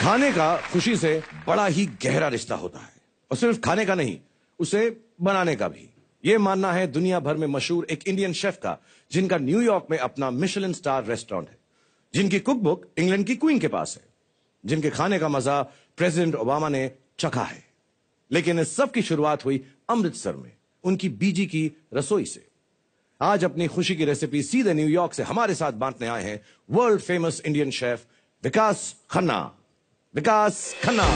खाने का खुशी से बड़ा ही गहरा रिश्ता होता है और सिर्फ खाने का नहीं उसे बनाने का भी ये मानना है दुनिया भर में मशहूर एक इंडियन शेफ का जिनका न्यूयॉर्क में अपना मिशलिन स्टार रेस्टोरेंट है जिनकी कुक बुक इंग्लैंड की क्वीन के पास है जिनके खाने का मजा प्रेसिडेंट ओबामा ने चखा है लेकिन इस सब की शुरुआत हुई अमृतसर में उनकी बीजी की रसोई से आज अपनी खुशी की रेसिपी सीधे न्यूयॉर्क से हमारे साथ बांटने आए हैं world famous Indian chef Vikas Khanna Vikas Khanna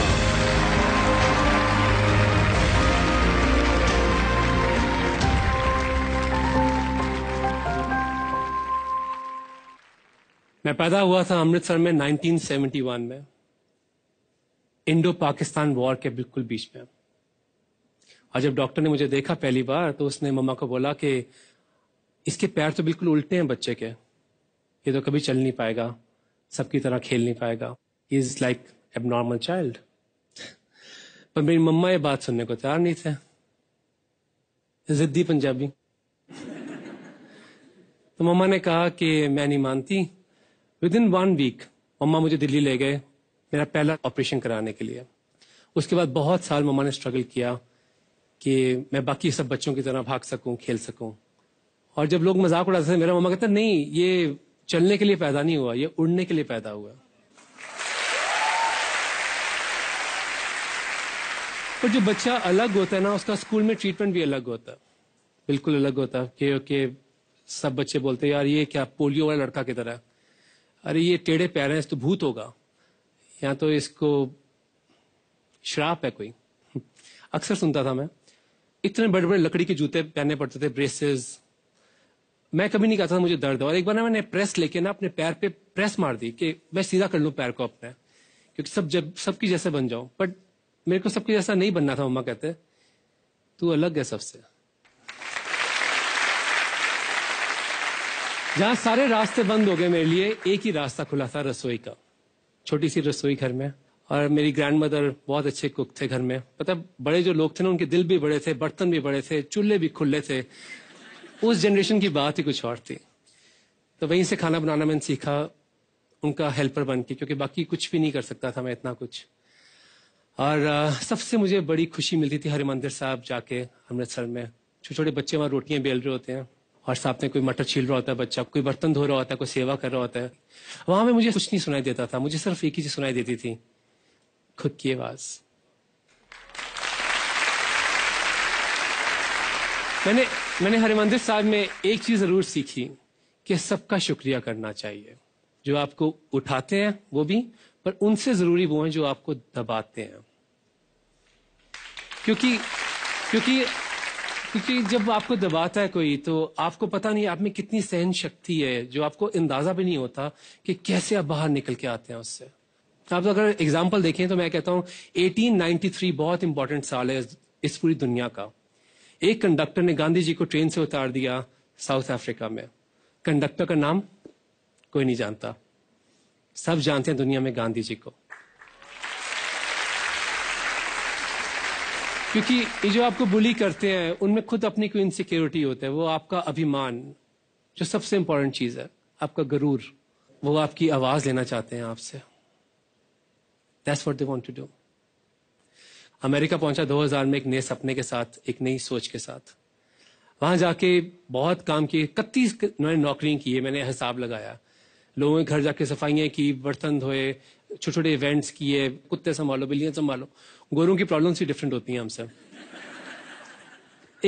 मैं पैदा हुआ था अमृतसर में 1971 में इंडो पाकिस्तान वॉर के बिल्कुल बीच में और जब डॉक्टर ने मुझे देखा पहली बार तो उसने मम्मा को बोला कि इसके पैर तो बिल्कुल उल्टे हैं बच्चे के ये तो कभी चल नहीं पाएगा सबकी तरह खेल नहीं पाएगा इज लाइक एबनॉर्मल चाइल्ड पर मेरी मम्मा ये बात सुनने को तैयार नहीं थे जिद्दी पंजाबी तो मम्मा ने कहा कि मैं नहीं मानती विद इन वन वीक मम्मा मुझे दिल्ली ले गए मेरा पहला ऑपरेशन कराने के लिए उसके बाद बहुत साल मम्मा ने स्ट्रगल किया कि मैं बाकी सब बच्चों की तरह भाग सकूं खेल सकूं और जब लोग मजाक उड़ाते थे मेरा मम्मा कहता नहीं ये चलने के लिए पैदा नहीं हुआ ये उड़ने के लिए पैदा हुआ और जो बच्चा अलग होता है ना उसका स्कूल में ट्रीटमेंट भी अलग होता है बिल्कुल अलग होता कि ओके सब बच्चे बोलते यार ये क्या पोलियो वाला लड़का की तरह अरे ये टेढ़े पैर तो भूत होगा या तो इसको श्राप है कोई अक्सर सुनता था मैं इतने बड़े बड़े लकड़ी के जूते पहनने पड़ते थे ब्रेसेस मैं कभी नहीं कहता था मुझे दर्द है और एक बार ना मैंने प्रेस लेके ना अपने पैर पे प्रेस मार दी कि मैं सीधा कर लू पैर को अपने क्योंकि सब जब सबकी जैसे बन जाऊं बट मेरे को सबके जैसा नहीं बनना था मम्मा कहते तू अलग है सबसे जहां सारे रास्ते बंद हो गए मेरे लिए एक ही रास्ता खुला था रसोई का छोटी सी रसोई घर में और मेरी ग्रैंड मदर बहुत अच्छे कुक थे घर में पता बड़े जो लोग थे ना उनके दिल भी बड़े थे बर्तन भी बड़े थे चूल्हे भी खुले थे उस जनरेशन की बात ही कुछ और थी तो वहीं से खाना बनाना मैंने सीखा उनका हेल्पर बन के क्योंकि बाकी कुछ भी नहीं कर सकता था मैं इतना कुछ और सबसे मुझे बड़ी खुशी मिलती थी हरिमंदिर साहब जाके अमृतसर में छोटे छोटे बच्चे वहां रोटियां बेल रहे होते हैं और साथ में कोई मटर छील रहा होता है बच्चा कोई बर्तन धो रहा होता है कोई सेवा कर रहा होता है वहां में मुझे कुछ नहीं सुनाई देता था मुझे सिर्फ एक ही चीज सुनाई देती थी खुद की आवाज़ मैंने मैंने हरिमंदिर साहब में एक चीज जरूर सीखी कि सबका शुक्रिया करना चाहिए जो आपको उठाते हैं वो भी पर उनसे जरूरी वो हैं जो आपको दबाते हैं क्योंकि क्योंकि क्योंकि जब आपको दबाता है कोई तो आपको पता नहीं आप में कितनी सहन शक्ति है जो आपको अंदाजा भी नहीं होता कि कैसे आप बाहर निकल के आते हैं उससे आप अगर एग्जाम्पल देखें तो मैं कहता हूं 1893 बहुत इंपॉर्टेंट साल है इस पूरी दुनिया का एक कंडक्टर ने गांधी जी को ट्रेन से उतार दिया साउथ अफ्रीका में कंडक्टर का नाम कोई नहीं जानता सब जानते हैं दुनिया में गांधी जी को क्योंकि ये जो आपको बुली करते हैं उनमें खुद अपनी कोई इनसिक्योरिटी होता है वो आपका अभिमान जो सबसे इंपॉर्टेंट चीज है आपका गरूर वो आपकी आवाज लेना चाहते हैं आपसे that's what they want to do America पहुंचा 2000 में एक नए सपने के साथ एक नई सोच के साथ वहां जाके बहुत काम किए इकतीस नौकरियां की मैंने हिसाब लगाया लोगों के घर जाके सफाइयां की बर्तन धोए छोटे छोटे इवेंट्स किए कुत्ते संभालो बिल्लियाँ संभालो गोरों की प्रॉब्लम्स ही डिफरेंट होती हैं हमसे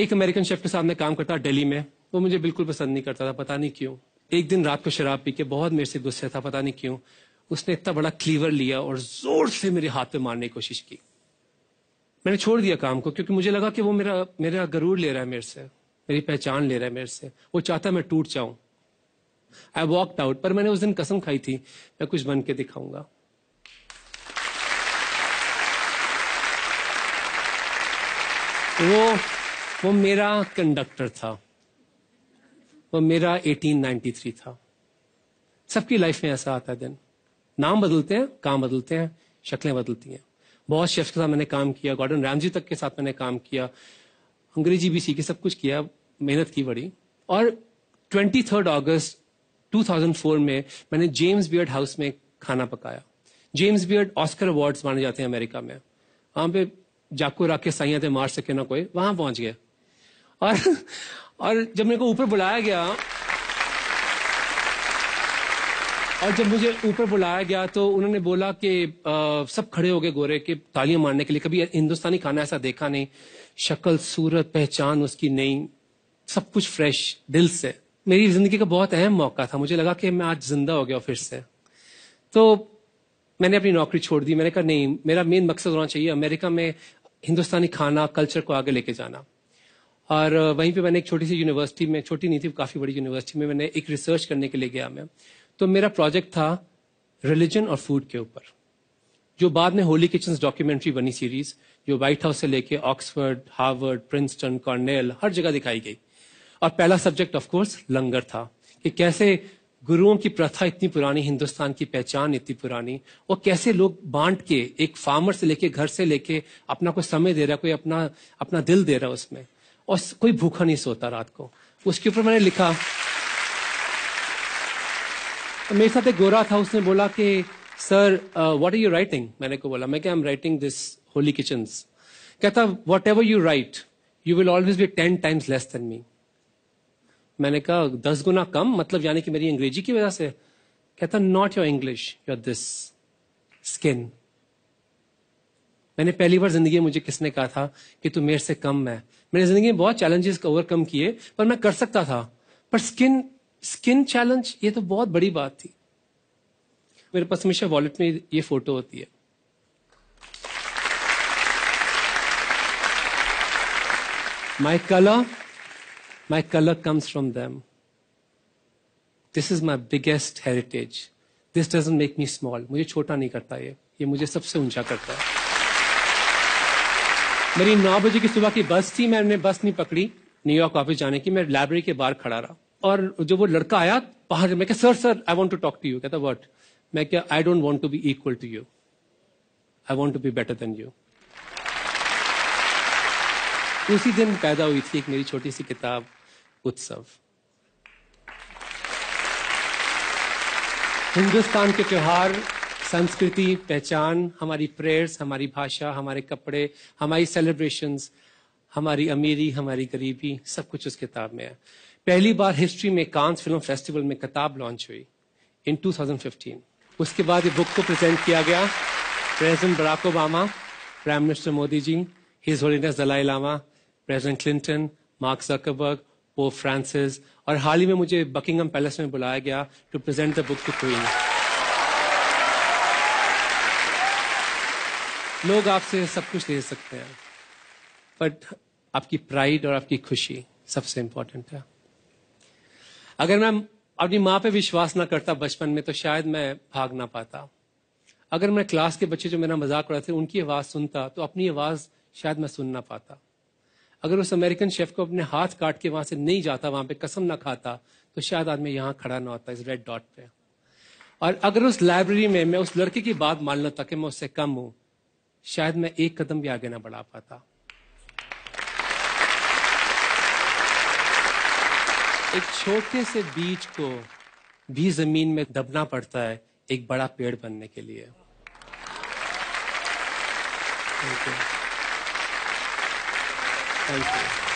एक अमेरिकन शेफ के साथ मैं काम करता दिल्ली में वो मुझे बिल्कुल पसंद नहीं करता था पता नहीं क्यों एक दिन रात को शराब पी के बहुत मेरे से गुस्से था पता नहीं क्यों उसने इतना बड़ा क्लीवर लिया और जोर से मेरे हाथ पे मारने की कोशिश की मैंने छोड़ दिया काम को क्योंकि मुझे लगा कि वो मेरा मेरा गरूर ले रहा है मेरे से मेरी पहचान ले रहा है मेरे से वो चाहता मैं टूट जाऊं आई वॉक आउट पर मैंने उस दिन कसम खाई थी मैं कुछ बन के दिखाऊंगा वो वो मेरा कंडक्टर था वो मेरा 1893 था सबकी लाइफ में ऐसा आता है दिन नाम बदलते हैं काम बदलते हैं शक्लें बदलती हैं बहुत शेफ के साथ मैंने काम किया गॉर्डन रामजी तक के साथ मैंने काम किया अंग्रेजी भी सीखी सब कुछ किया मेहनत की बड़ी और twenty third August two thousand four में मैंने जेम्स बियर्ड हाउस में खाना पकाया जेम्स बियर्ड ऑस्कर अवार्ड्स माने जाते हैं अमेरिका में वहाँ पे जाकू रख के साइया थे मार सके ना कोई वहां पहुंच गया और और जब मेरे को ऊपर बुलाया गया और जब मुझे ऊपर बुलाया गया तो उन्होंने बोला कि सब खड़े हो गए गोरे के तालियां मारने के लिए कभी हिंदुस्तानी खाना ऐसा देखा नहीं शक्ल सूरत पहचान उसकी नई सब कुछ फ्रेश दिल से मेरी जिंदगी का बहुत अहम मौका था मुझे लगा कि मैं आज जिंदा हो गया फिर से तो मैंने अपनी नौकरी छोड़ दी मैंने कहा नहीं मेरा मेन मकसद होना चाहिए अमेरिका में हिंदुस्तानी खाना कल्चर को आगे लेके जाना और वहीं पे मैंने एक छोटी सी यूनिवर्सिटी में छोटी नहीं थी काफ़ी बड़ी यूनिवर्सिटी में मैंने एक रिसर्च करने के लिए गया मैं तो मेरा प्रोजेक्ट था रिलीजन और फूड के ऊपर जो बाद में होली किचन डॉक्यूमेंट्री बनी सीरीज जो व्हाइट हाउस से लेके ऑक्सफर्ड हार्वर्ड प्रिंसटन कॉर्नेल हर जगह दिखाई गई और पहला सब्जेक्ट ऑफकोर्स लंगर था कि कैसे गुरुओं की प्रथा इतनी पुरानी हिंदुस्तान की पहचान इतनी पुरानी और कैसे लोग बांट के एक फार्मर से लेके घर से लेके अपना कोई समय दे रहा है कोई अपना अपना दिल दे रहा है उसमें और कोई भूखा नहीं सोता रात को उसके ऊपर मैंने लिखा तो मेरे साथ एक गोरा था उसने बोला कि sir what are you writing मैंने को बोला मैं क्या I am writing this Holy Kitchen कहता whatever you write you will always be ten times less than me मैंने कहा दस गुना कम मतलब यानी कि मेरी अंग्रेजी की वजह से कहता not your English your this skin मैंने पहली बार जिंदगी में मुझे किसने कहा था कि तू मेरे से कम है मैंने जिंदगी में बहुत चैलेंजेस को ओवरकम किए पर मैं कर सकता था पर स्किन स्किन चैलेंज ये तो बहुत बड़ी बात थी मेरे पास हमेशा वॉलेट में ये फोटो होती है my color My color comes from them. This is my biggest heritage this doesn't make me small मुझे छोटा नहीं करता ये ये मुझे सबसे ऊंचा करता है मेरी नौ बजे की सुबह की बस थी मैंने बस नहीं पकड़ी न्यूयॉर्क ऑफिस जाने की मैं लाइब्रेरी के बाहर खड़ा रहा और जो वो लड़का आया बाहर मैं क्या sir sir I want to talk to you कहता वट मैं क्या I don't want to be equal to you I want to be better than you उसी दिन पैदा हुई थी एक मेरी छोटी सी किताब उत्सव हिंदुस्तान के त्यौहार संस्कृति पहचान हमारी प्रेयर्स हमारी भाषा हमारे कपड़े हमारी सेलिब्रेशंस हमारी अमीरी हमारी गरीबी सब कुछ उस किताब में है पहली बार हिस्ट्री में कांस फिल्म फेस्टिवल में किताब लॉन्च हुई इन 2015 उसके बाद ये बुक को प्रेजेंट किया गया president Barack Obama prime minister Modi ji his holiness Dalai Lama president Clinton Mark Zuckerberg Pope Francis और हाल ही में मुझे बकिंगम पैलेस में बुलाया गया to present the book to queen लोग आपसे सब कुछ दे सकते हैं बट आपकी प्राइड और आपकी खुशी सबसे इंपॉर्टेंट है अगर मैं अपनी माँ पे विश्वास ना करता बचपन में तो शायद मैं भाग ना पाता अगर मैं क्लास के बच्चे जो मेरा मजाक उड़ाते थे उनकी आवाज़ सुनता तो अपनी आवाज़ शायद मैं सुन ना पाता अगर उस अमेरिकन शेफ को अपने हाथ काट के वहां से नहीं जाता वहां पे कसम ना खाता तो शायद मैं यहाँ खड़ा ना होता इस रेड डॉट पे और अगर उस लाइब्रेरी में मैं उस लड़के की बात मान लो कि मैं उससे कम हूं शायद मैं एक कदम भी आगे ना बढ़ा पाता एक छोटे से बीज को भी जमीन में दबना पड़ता है एक बड़ा पेड़ बनने के लिए Thank you. Thank you.